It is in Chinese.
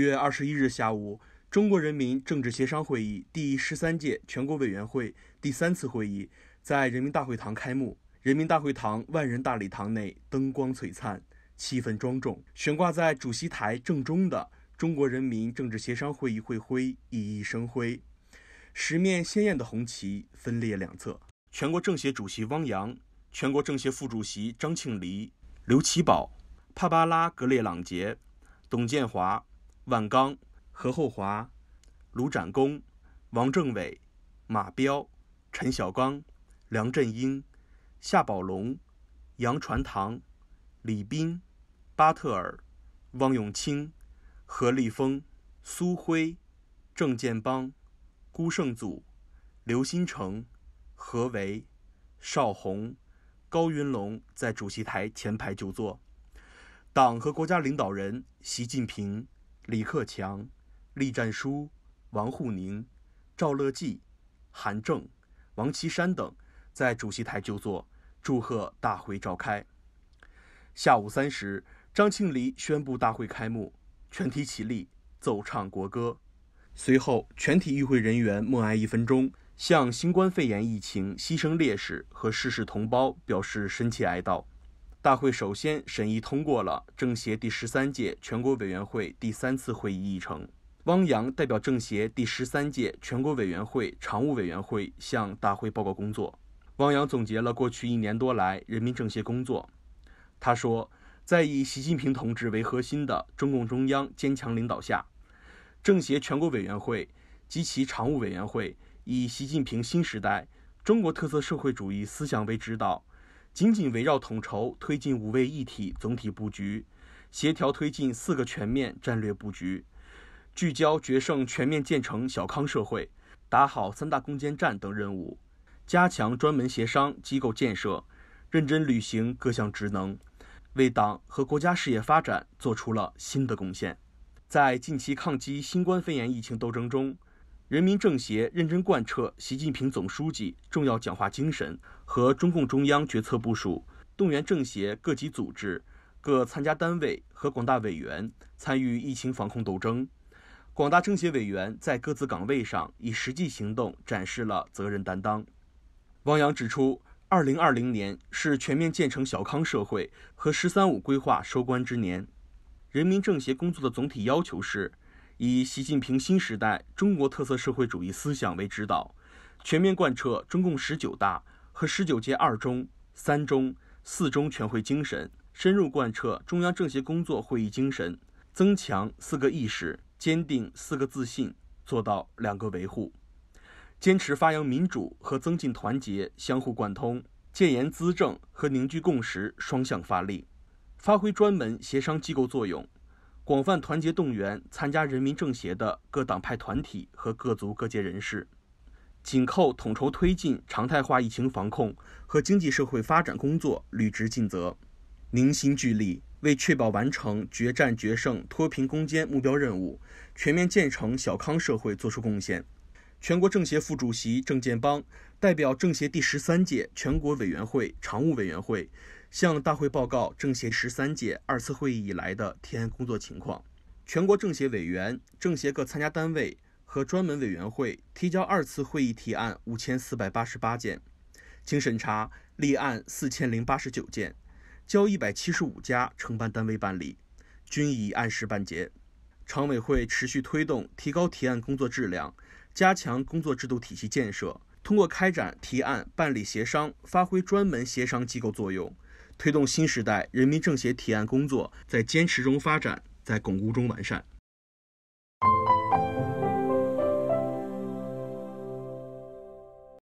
月二十一日下午，中国人民政治协商会议第十三届全国委员会第三次会议在人民大会堂开幕。人民大会堂万人大礼堂内灯光璀璨，气氛庄重。悬挂在主席台正中的中国人民政治协商会议会徽熠熠生辉，十面鲜艳的红旗分列两侧。全国政协主席汪洋，全国政协副主席张庆黎、刘奇葆、帕巴拉·格列朗杰、董建华。万钢、何厚华、卢展工、王政委、马彪、陈小刚、梁振英、夏宝龙、杨传堂、李斌、巴特尔、汪永清、何立峰、苏辉、郑建邦、辜胜阻、刘新成、何维、邵宏、高云龙在主席台前排就座。党和国家领导人习近平。李克强、栗战书、王沪宁、赵乐际、韩正、王岐山等在主席台就座，祝贺大会召开。下午三时，张庆黎宣布大会开幕，全体起立，奏唱国歌。随后，全体与会人员默哀一分钟，向新冠肺炎疫情牺牲烈士和逝世同胞表示深切哀悼。大会首先审议通过了政协第十三届全国委员会第三次会议议程。汪洋代表政协第十三届全国委员会常务委员会向大会报告工作。汪洋总结了过去一年多来人民政协工作。他说，在以习近平同志为核心的中共中央坚强领导下，政协全国委员会及其常务委员会以习近平新时代中国特色社会主义思想为指导。紧紧围绕统筹推进“五位一体”总体布局，协调推进“四个全面”战略布局，聚焦决胜全面建成小康社会、打好三大攻坚战等任务，加强专门协商机构建设，认真履行各项职能，为党和国家事业发展做出了新的贡献。在近期抗击新冠肺炎疫情斗争中，人民政协认真贯彻习近平总书记重要讲话精神和中共中央决策部署，动员政协各级组织、各参加单位和广大委员参与疫情防控斗争。广大政协委员在各自岗位上以实际行动展示了责任担当。汪洋指出，二零二零年是全面建成小康社会和“十三五”规划收官之年，人民政协工作的总体要求是。以习近平新时代中国特色社会主义思想为指导，全面贯彻中共十九大和十九届二中、三中、四中全会精神，深入贯彻中央政协工作会议精神，增强四个意识，坚定四个自信，做到两个维护，坚持发扬民主和增进团结相互贯通，建言资政和凝聚共识双向发力，发挥专门协商机构作用。广泛团结动员参加人民政协的各党派团体和各族各界人士，紧扣统筹推进常态化疫情防控和经济社会发展工作，履职尽责，凝心聚力，为确保完成决战决胜脱贫攻坚目标任务，全面建成小康社会作出贡献。全国政协副主席郑建邦代表政协第十三届全国委员会常务委员会。向大会报告政协十三届二次会议以来的提案工作情况。全国政协委员、政协各参加单位和专门委员会提交二次会议提案五千四百八十八件，经审查立案四千零八十九件，交一百七十五家承办单位办理，均已按时办结。常委会持续推动提高提案工作质量，加强工作制度体系建设，通过开展提案办理协商，发挥专门协商机构作用。推动新时代人民政协提案工作在坚持中发展，在巩固中完善。